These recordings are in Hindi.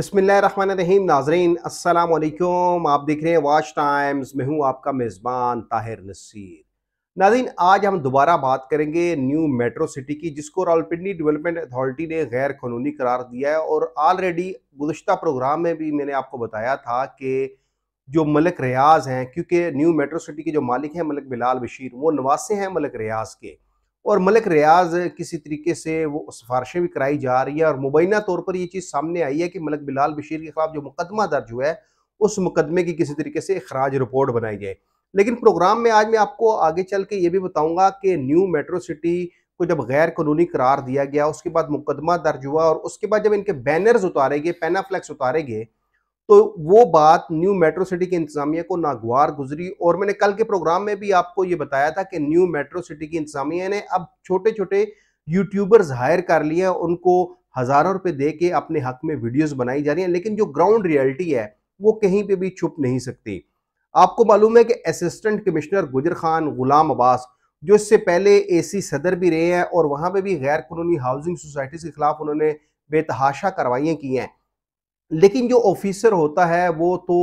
बिसमीम नाजरीन अल्लाम आप देख रहे हैं वाच टाइम्स मैं हूं आपका मेज़बान ताहिर नसीर नाजीन आज हम दोबारा बात करेंगे न्यू मेट्रो सिटी की जिसको रावलपिंडी डेवलपमेंट अथॉरिटी ने गैर कानूनी करार दिया है और ऑलरेडी गुज्त प्रोग्राम में भी मैंने आपको बताया था कि जो मलक रियाज हैं क्योंकि न्यू मेट्रो सिटी के जो मालिक हैं मलक बिलाल बशीर वो नवासे हैं मलक रियाज के और मलिक रियाज किसी तरीके से वो सिफारशें भी कराई जा रही है और मुबैना तौर पर ये चीज़ सामने आई है कि मलक बिलाल बशीर के खिलाफ जो मुकदमा दर्ज हुआ है उस मुकदमे की किसी तरीके से अखराज रिपोर्ट बनाई जाए लेकिन प्रोग्राम में आज मैं आपको आगे चल के ये भी बताऊँगा कि न्यू मेट्रो सिटी को जब गैर कानूनी करार दिया गया उसके बाद मुकदमा दर्ज हुआ और उसके बाद जब इनके बैनर्स उतारे गए पेनाफ्लैक्स उतारे गए तो वो बात न्यू मेट्रो सिटी की इंतजामिया को नागवार गुजरी और मैंने कल के प्रोग्राम में भी आपको ये बताया था कि न्यू मेट्रो सिटी की इंतजामिया ने अब छोटे छोटे यूट्यूबर्स हायर कर लिए उनको हज़ारों रुपए दे के अपने हक में वीडियोस बनाई जा रही हैं लेकिन जो ग्राउंड रियलिटी है वो कहीं पे भी छुप नहीं सकती आपको मालूम है कि असिस्टेंट कमिश्नर गुजर खान गुलाम अब्बास जो इससे पहले एसी सदर भी रहे हैं और वहाँ पर भी गैर कानूनी हाउसिंग सोसाइटीज़ के खिलाफ उन्होंने बेतहाशा कार्रवाइयाँ की हैं लेकिन जो ऑफिसर होता है वो तो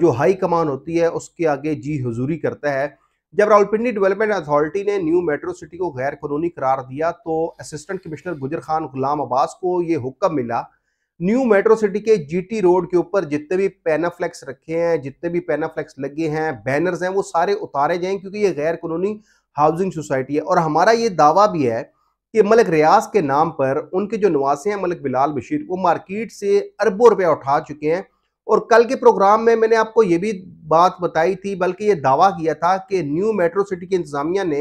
जो हाई कमान होती है उसके आगे जी हजूरी करता है जब रावलपिंडी डेवलपमेंट अथॉरिटी ने न्यू मेट्रो सिटी को गैर कानूनी करार दिया तो असिस्टेंट कमिश्नर गुजर खान गुलाम अब्बास को ये हुक्म मिला न्यू मेट्रो सिटी के जीटी रोड के ऊपर जितने भी पैनाफ्लेक्स रखे हैं जितने भी पेनाफ्लेक्स लगे हैं बैनर्स हैं वो सारे उतारे जाएं क्योंकि ये गैर कानूनी हाउसिंग सोसाइटी है और हमारा ये दावा भी है कि मलिक रियाज के नाम पर उनके जो नवासे हैं मलिक बिलाल बशीर वो मार्केट से अरबों रुपया उठा चुके हैं और कल के प्रोग्राम में मैंने आपको ये भी बात बताई थी बल्कि ये दावा किया था कि न्यू मेट्रो सिटी की इंतजामिया ने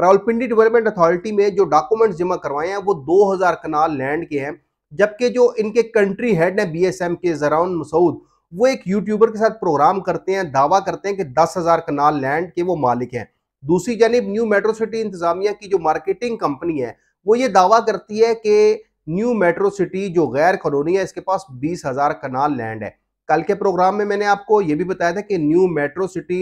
रावलपिंडी डेवलपमेंट अथॉरिटी में जो डॉक्यूमेंट्स जमा करवाए हैं वो 2000 कनाल लैंड के हैं जबकि जो इनके कंट्री हेड हैं बीएसएम के जराउन मसूद वो एक यूट्यूबर के साथ प्रोग्राम करते हैं दावा करते हैं कि दस हज़ार कनाल लैंड के वो मालिक हैं दूसरी जानब न्यू मेट्रो सिटी इंतजामिया की जो मार्केटिंग कंपनी है वो ये दावा करती है कि न्यू मेट्रो सिटी जो गैर कॉलोनी है इसके पास बीस हजार कनाल लैंड है कल के प्रोग्राम में मैंने आपको ये भी बताया था कि न्यू मेट्रो सिटी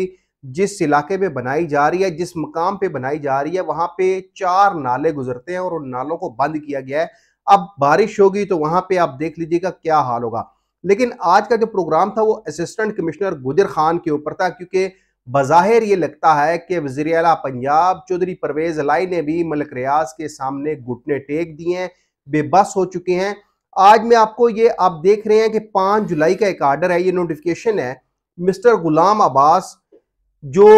जिस इलाके में बनाई जा रही है जिस मकाम पे बनाई जा रही है वहां पे चार नाले गुजरते हैं और उन नालों को बंद किया गया है अब बारिश होगी तो वहां पे आप देख लीजिएगा क्या हाल होगा लेकिन आज का जो प्रोग्राम था वो असिस्टेंट कमिश्नर गुजर खान के ऊपर था क्योंकि बज़ाहिर ये लगता है कि वजीर अला पंजाब चौधरी परवेज लाई ने भी मलक रियाज के सामने घुटने टेक दिए हैं बेबस हो चुके हैं आज मैं आपको ये आप देख रहे हैं कि पाँच जुलाई का एक आर्डर है ये नोटिफिकेशन है मिस्टर गुलाम अब्बास जो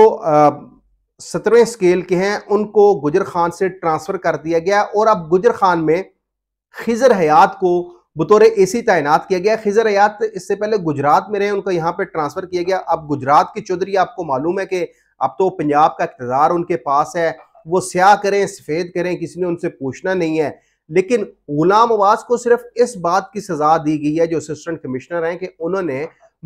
सत्रहवें स्केल के हैं उनको गुजर खान से ट्रांसफ़र कर दिया गया और अब गुजर खान में खिजर हयात को बतौर एसी तैनात किया गया खिजर अयात इससे पहले गुजरात में रहे उनको यहाँ पर ट्रांसफ़र किया गया अब गुजरात की चौधरी आपको मालूम है कि अब तो पंजाब का इकतदार उनके पास है वो स्याह करें सफ़ेद करें किसी ने उनसे पूछना नहीं है लेकिन गुलाम आवाज को सिर्फ इस बात की सज़ा दी गई है जो असिस्टेंट कमिश्नर हैं कि उन्होंने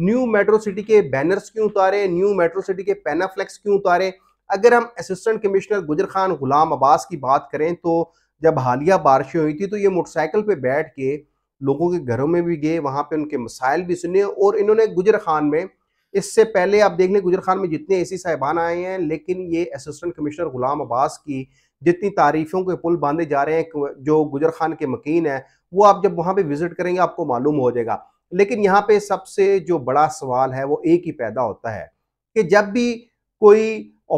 न्यू मेट्रो सिटी के बैनर्स क्यों उतारे न्यू मेट्रो सिटी के पैनाफ्लेक्स क्यों उतारे अगर हम असिस्टेंट कमिश्नर गुजर खान गुलाम अब्बास की बात करें तो जब हालिया बारिशें हुई थी तो ये मोटरसाइकिल पे बैठ के लोगों के घरों में भी गए वहाँ पे उनके मसाइल भी सुने और इन्होंने गुजर खान में इससे पहले आप देख लें गुजर खान में जितने ऐसी साहिबान आए हैं लेकिन ये असिस्टेंट कमिश्नर गुलाम अब्बास की जितनी तारीफों के पुल बांधे जा रहे हैं जो गुजर खान के मकीन हैं वो आप जब वहाँ पर विजिट करेंगे आपको मालूम हो जाएगा लेकिन यहाँ पर सबसे जो बड़ा सवाल है वो एक ही पैदा होता है कि जब भी कोई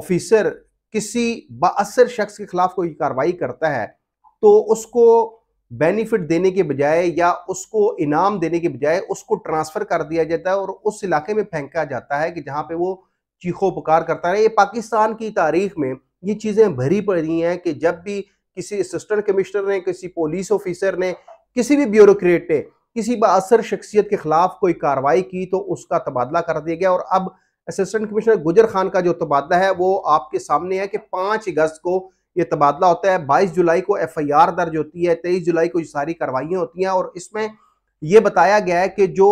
ऑफिसर किसी बासर शख्स के खिलाफ कोई कार्रवाई करता है तो उसको बेनिफिट देने के बजाय या उसको इनाम देने के बजाय उसको ट्रांसफ़र कर दिया जाता है और उस इलाके में फेंका जाता है कि जहाँ पे वो चीखों पुकार करता है ये पाकिस्तान की तारीख में ये चीज़ें भरी पड़ी हैं कि जब भी किसी असिस्टेंट कमिश्नर ने किसी पुलिस ऑफिसर ने किसी भी ब्यूरोक्रेट ने किसी बासर शख्सियत के खिलाफ कोई कार्रवाई की तो उसका तबादला कर दिया गया और अब असिस्टेंट कमिश्नर गुजर खान का जो तबादला है वो आपके सामने है कि पाँच अगस्त को ये तबादला होता है बाईस जुलाई को एफ आई आर दर्ज होती है तेईस जुलाई को ये सारी कार्रवाइयाँ होती हैं और इसमें यह बताया गया है कि जो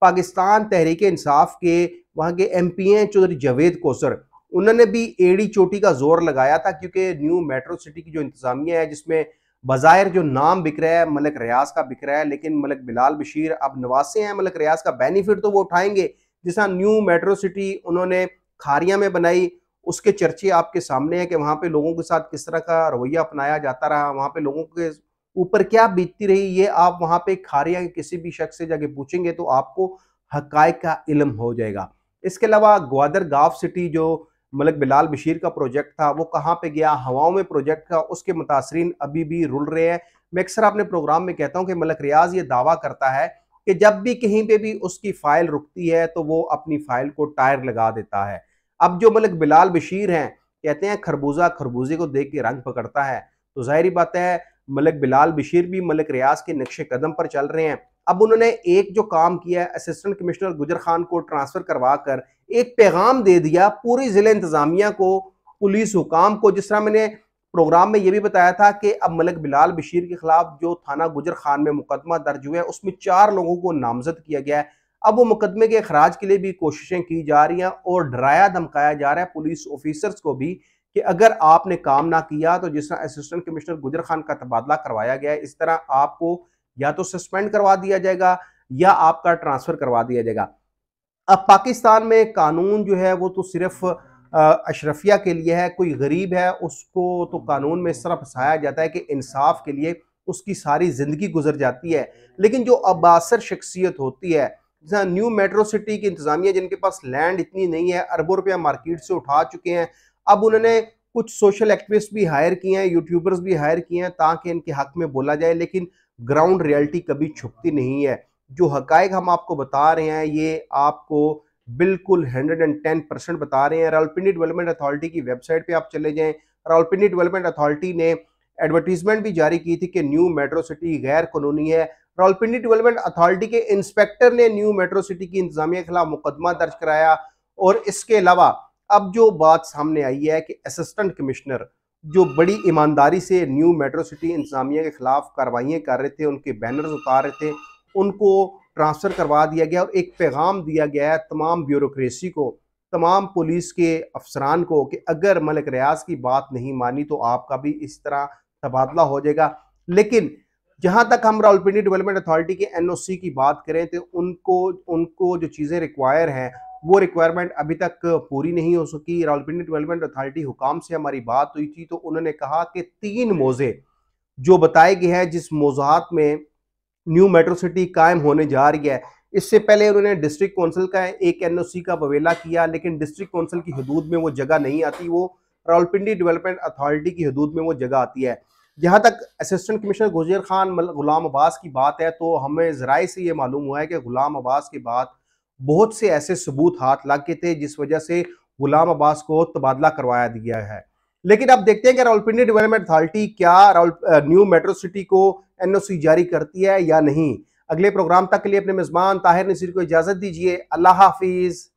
पाकिस्तान तहरीक इंसाफ के वहाँ के एम पी हैं चौधरी जावेद कोसर उन्होंने भी एड़ी चोटी का जोर लगाया था क्योंकि न्यू मेट्रो सिटी की जो इंतजामिया है जिसमें बाज़ाहिर जो नाम बिक रहा है मलिक रियाज का बिक रहा है लेकिन मलक बिलाल बशीर अब नवासे हैं मलिक रियाज का बेनिफिट तो वो उठाएंगे जिस न्यू मेट्रो सिटी उन्होंने खारिया में बनाई उसके चर्चे आपके सामने हैं कि वहाँ पे लोगों के साथ किस तरह का रवैया अपनाया जाता रहा वहाँ पे लोगों के ऊपर क्या बीतती रही ये आप वहाँ पे खारिया के किसी भी शख्स से जाके पूछेंगे तो आपको हक का इलम हो जाएगा इसके अलावा ग्वादर गाफ सिटी जो मलक बिलाल बशीर का प्रोजेक्ट था वो कहाँ पे गया हवाओं में प्रोजेक्ट था उसके मुतासरीन अभी भी रुल रहे हैं मैं अक्सर अपने प्रोग्राम में कहता हूँ कि मलक रियाज ये दावा करता है कि जब भी कहीं पे भी उसकी फाइल रुकती है तो वो अपनी फाइल को टायर लगा देता है अब जो मलिक बिलाल बशीर हैं कहते हैं खरबूजा खरबूजे को देख के रंग पकड़ता है तो जाहरी बात है मलिक बिलाल बशीर भी मलिक रियाज के नक्शे कदम पर चल रहे हैं अब उन्होंने एक जो काम किया है असिस्टेंट कमिश्नर गुजर खान को ट्रांसफ़र करवा कर एक पैगाम दे दिया पूरी ज़िला इंतज़ामिया को पुलिस हुकाम को जिस तरह मैंने प्रोग्राम में यह भी बताया था कि अब मलिक बिलाल बशीर के खिलाफ जो थाना गुजर खान में मुकदमा दर्ज हुआ है उसमें चार लोगों को नामजद किया गया है अब वो मुकदमे के अखराज के लिए भी कोशिशें की जा रही हैं और डराया धमकाया जा रहा है पुलिस ऑफिसर्स को भी कि अगर आपने काम ना किया तो जिस तरह असिस्टेंट कमिश्नर गुजर खान का तबादला करवाया गया है इस तरह आपको या तो सस्पेंड करवा दिया जाएगा या आपका ट्रांसफर करवा दिया जाएगा अब पाकिस्तान में कानून जो है वो तो सिर्फ अशरफिया के लिए है कोई गरीब है उसको तो कानून में इस तरह फंसाया जाता है कि इंसाफ के लिए उसकी सारी ज़िंदगी गुजर जाती है लेकिन जो अबासर शख्सियत होती है न्यू मेट्रो सिटी की इंतजामिया जिनके पास लैंड इतनी नहीं है अरबों रुपया मार्केट से उठा चुके हैं अब उन्होंने कुछ सोशल एक्टिविस्ट भी हायर किए हैं यूट्यूबर्स भी हायर किए हैं ताकि इनके हक में बोला जाए लेकिन ग्राउंड रियलिटी कभी छुपती नहीं है जो हक हम आपको बता रहे हैं ये आपको बिल्कुल 110 परसेंट बता रहे हैं रावलपिंडी डेवलपमेंट अथॉरिटी की वेबसाइट पे आप चले जाएं रावलपिंडी डेवलपमेंट अथॉरिटी ने एडवर्टीजमेंट भी जारी की थी कि न्यू मेट्रो सिटी गैर कानूनी है रावलपिंडी डेवलपमेंट अथॉरिटी के इंस्पेक्टर ने न्यू मेट्रो सिटी की इंतजामिया के खिलाफ मुकदमा दर्ज कराया और इसके अलावा अब जो बात सामने आई है कि असिस्टेंट कमिश्नर जो बड़ी ईमानदारी से न्यू मेट्रो सिटी इंतजामिया के खिलाफ कार्रवाइयाँ कर रहे थे उनके बैनर्स उतार रहे थे उनको ट्रांसफ़र करवा दिया गया और एक पैगाम दिया गया है तमाम ब्यूरोसी को तमाम पुलिस के अफसरान को कि अगर मलिक रियाज की बात नहीं मानी तो आपका भी इस तरह तबादला हो जाएगा लेकिन जहां तक हम रावलपिंडी डेवलपमेंट अथॉरिटी के एनओसी की बात करें तो उनको उनको जो चीज़ें रिक्वायर हैं वो रिक्वायरमेंट अभी तक पूरी नहीं हो सकी रावलपिंडी डेवलपमेंट अथॉरिटी हुकाम से हमारी बात हुई थी तो उन्होंने कहा कि तीन मोज़े जो बताए गए हैं जिस मोजात में न्यू मेट्रो सिटी कायम होने जा रही है इससे पहले उन्होंने डिस्ट्रिक्ट कौंसिल का एक एनओसी का बवेला किया लेकिन डिस्ट्रिक्ट कौंसिल की हदूद में वो जगह नहीं आती वो रावलपिंडी डेवलपमेंट अथॉरिटी की हदूद में वो जगह आती है जहाँ तक असिस्टेंट कमिश्नर गुजर खान गुलाम अब्बास की बात है तो हमें ज़राए से ये मालूम हुआ है कि गुलाम अब्बास के बाद बहुत से ऐसे सबूत हाथ गए थे जिस वजह से गुलाम अब्बास को तबादला करवाया दिया है लेकिन अब देखते हैं कि राउलपिंडी डेवलपमेंट अथॉरिटी क्या रावल न्यू मेट्रो सिटी को एनओसी जारी करती है या नहीं अगले प्रोग्राम तक के लिए अपने मेज़बान ताहिर नसीर को इजाज़त दीजिए अल्लाह हाफिज़